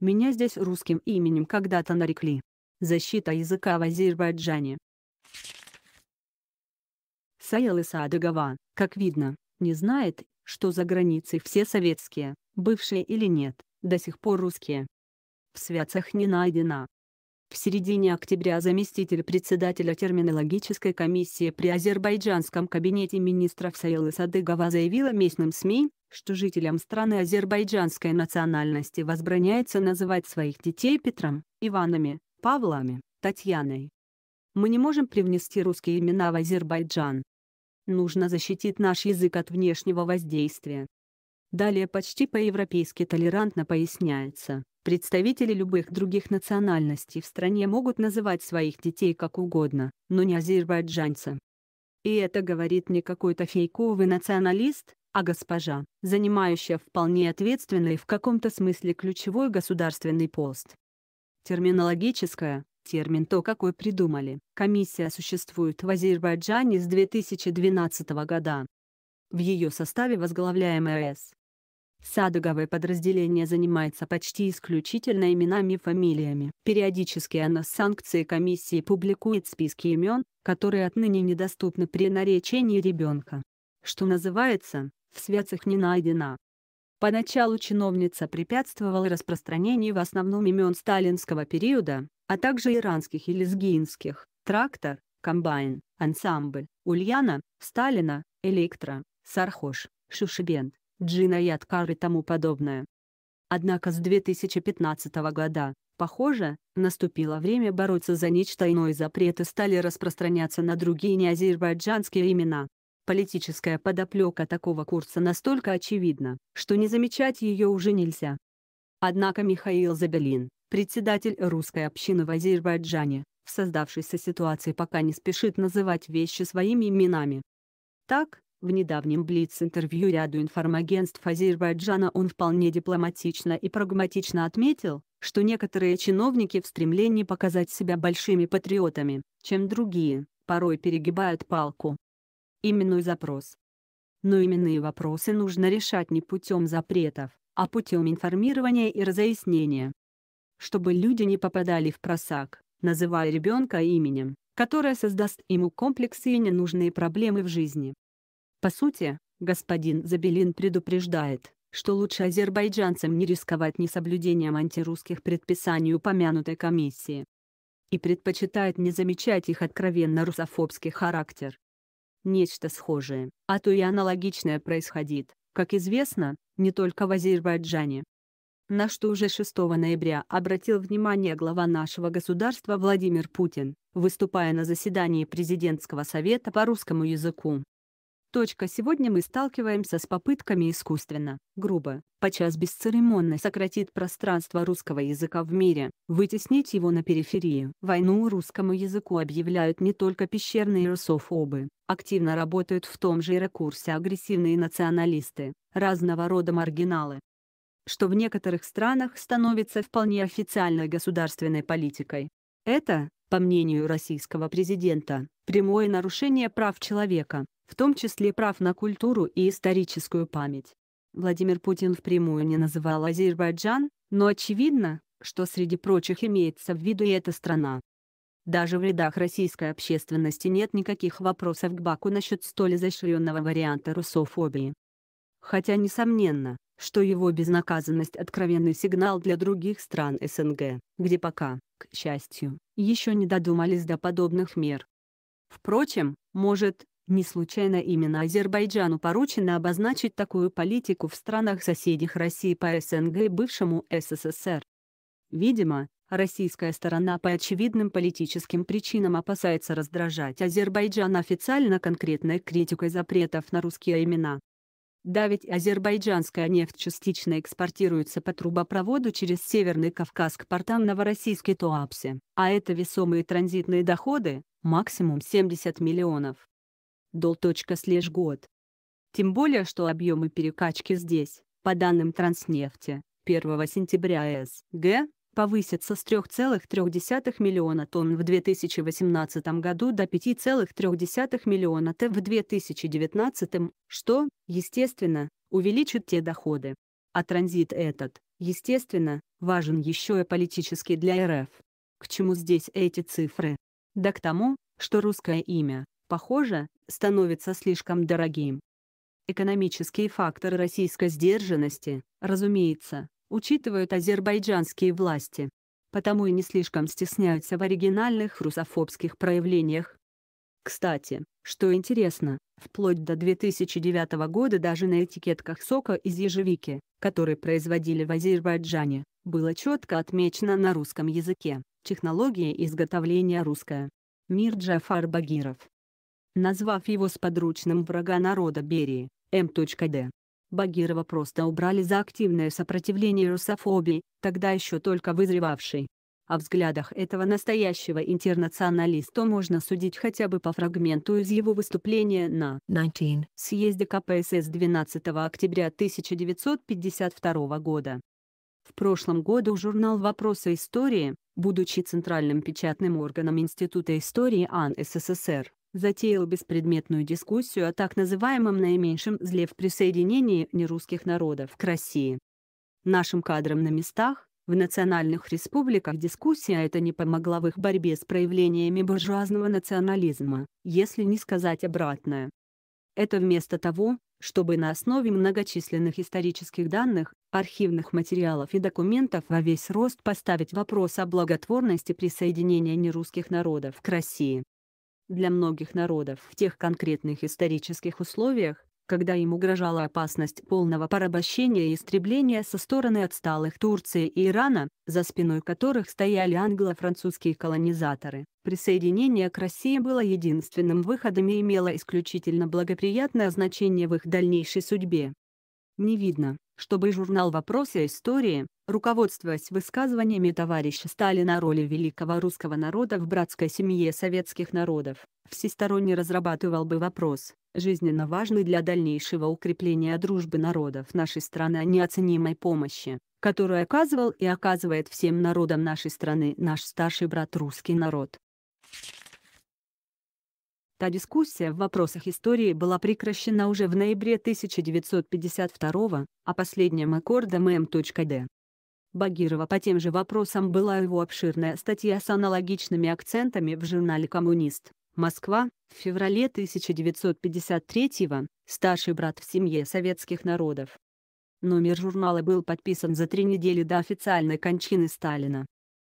Меня здесь русским именем когда-то нарекли. Защита языка в Азербайджане. Саил Садыгова, как видно, не знает, что за границей все советские, бывшие или нет, до сих пор русские. В святцах не найдено. В середине октября заместитель председателя терминологической комиссии при Азербайджанском кабинете министров Саилы Садыгова заявила местным СМИ, что жителям страны азербайджанской национальности возбраняется называть своих детей Петром, Иванами, Павлами, Татьяной. Мы не можем привнести русские имена в Азербайджан. Нужно защитить наш язык от внешнего воздействия. Далее почти по-европейски толерантно поясняется, Представители любых других национальностей в стране могут называть своих детей как угодно, но не азербайджанцам. И это говорит не какой-то фейковый националист, а госпожа, занимающая вполне ответственный в каком-то смысле ключевой государственный пост. Терминологическое. термин то, какой придумали, комиссия существует в Азербайджане с 2012 года. В ее составе возглавляемая э С. Садуговое подразделение занимается почти исключительно именами и фамилиями. Периодически она с санкцией комиссии публикует списки имен, которые отныне недоступны при наречении ребенка. Что называется, в святцах не найдено. Поначалу чиновница препятствовала распространению в основном имен сталинского периода, а также иранских и лезгинских, трактор, комбайн, ансамбль, Ульяна, Сталина, Электро, Сархош, Шушибент, Джина и и тому подобное. Однако с 2015 года, похоже, наступило время бороться за нечто иное запреты стали распространяться на другие неазербайджанские имена. Политическая подоплека такого курса настолько очевидна, что не замечать ее уже нельзя. Однако Михаил Забелин, председатель русской общины в Азербайджане, в создавшейся ситуации пока не спешит называть вещи своими именами. Так, в недавнем Блиц-интервью ряду информагентств Азербайджана он вполне дипломатично и прагматично отметил, что некоторые чиновники в стремлении показать себя большими патриотами, чем другие, порой перегибают палку. Именной запрос. Но именные вопросы нужно решать не путем запретов, а путем информирования и разъяснения. Чтобы люди не попадали в просак, называя ребенка именем, которое создаст ему комплексы и ненужные проблемы в жизни. По сути, господин Забелин предупреждает, что лучше азербайджанцам не рисковать несоблюдением антирусских предписаний упомянутой комиссии. И предпочитает не замечать их откровенно русофобский характер. Нечто схожее, а то и аналогичное происходит, как известно, не только в Азербайджане. На что уже 6 ноября обратил внимание глава нашего государства Владимир Путин, выступая на заседании президентского совета по русскому языку. Точка. Сегодня мы сталкиваемся с попытками искусственно, грубо, подчас бесцеремонно сократить пространство русского языка в мире, вытеснить его на периферию. Войну русскому языку объявляют не только пещерные русофобы, активно работают в том же ракурсе агрессивные националисты, разного рода маргиналы что в некоторых странах становится вполне официальной государственной политикой. Это, по мнению российского президента, прямое нарушение прав человека, в том числе прав на культуру и историческую память. Владимир Путин впрямую не называл Азербайджан, но очевидно, что среди прочих имеется в виду и эта страна. Даже в рядах российской общественности нет никаких вопросов к Баку насчет столь изощренного варианта русофобии. Хотя несомненно, что его безнаказанность – откровенный сигнал для других стран СНГ, где пока, к счастью, еще не додумались до подобных мер. Впрочем, может, не случайно именно Азербайджану поручено обозначить такую политику в странах соседних России по СНГ и бывшему СССР. Видимо, российская сторона по очевидным политическим причинам опасается раздражать Азербайджан официально конкретной критикой запретов на русские имена. Да ведь азербайджанская нефть частично экспортируется по трубопроводу через Северный Кавказ к портам Новороссийской Туапсе, а это весомые транзитные доходы, максимум 70 миллионов дол.слеж год. Тем более, что объемы перекачки здесь, по данным Транснефти, 1 сентября СГ повысятся с 3,3 миллиона тонн в 2018 году до 5,3 миллиона т в 2019, что, естественно, увеличит те доходы. А транзит этот, естественно, важен еще и политически для РФ. К чему здесь эти цифры? Да к тому, что русское имя, похоже, становится слишком дорогим. Экономические факторы российской сдержанности, разумеется, учитывают азербайджанские власти, потому и не слишком стесняются в оригинальных русофобских проявлениях. Кстати, что интересно, вплоть до 2009 года даже на этикетках сока из ежевики, который производили в Азербайджане, было четко отмечено на русском языке, технология изготовления русская. Мир Джафар Багиров назвав его сподручным врага народа Берии, М.Д. Багирова просто убрали за активное сопротивление русофобии, тогда еще только вызревавшей. О взглядах этого настоящего интернационалиста можно судить хотя бы по фрагменту из его выступления на 19. съезде КПСС 12 октября 1952 года. В прошлом году журнал «Вопросы истории», будучи центральным печатным органом Института истории АН СССР, затеял беспредметную дискуссию о так называемом наименьшем зле в присоединении нерусских народов к России. Нашим кадрам на местах, в национальных республиках дискуссия эта не помогла в их борьбе с проявлениями буржуазного национализма, если не сказать обратное. Это вместо того, чтобы на основе многочисленных исторических данных, архивных материалов и документов во весь рост поставить вопрос о благотворности присоединения нерусских народов к России для многих народов в тех конкретных исторических условиях, когда им угрожала опасность полного порабощения и истребления со стороны отсталых Турции и Ирана, за спиной которых стояли англо-французские колонизаторы. Присоединение к России было единственным выходом и имело исключительно благоприятное значение в их дальнейшей судьбе. Не видно, чтобы журнал «Вопросы истории» Руководствуясь высказываниями товарища Сталина о роли великого русского народа в братской семье советских народов, всесторонне разрабатывал бы вопрос, жизненно важный для дальнейшего укрепления дружбы народов нашей страны о а неоценимой помощи, которую оказывал и оказывает всем народам нашей страны наш старший брат русский народ. Та дискуссия в вопросах истории была прекращена уже в ноябре 1952 а последним аккордом М.Д. Багирова по тем же вопросам была его обширная статья с аналогичными акцентами в журнале «Коммунист». Москва, в феврале 1953-го, старший брат в семье советских народов. Номер журнала был подписан за три недели до официальной кончины Сталина.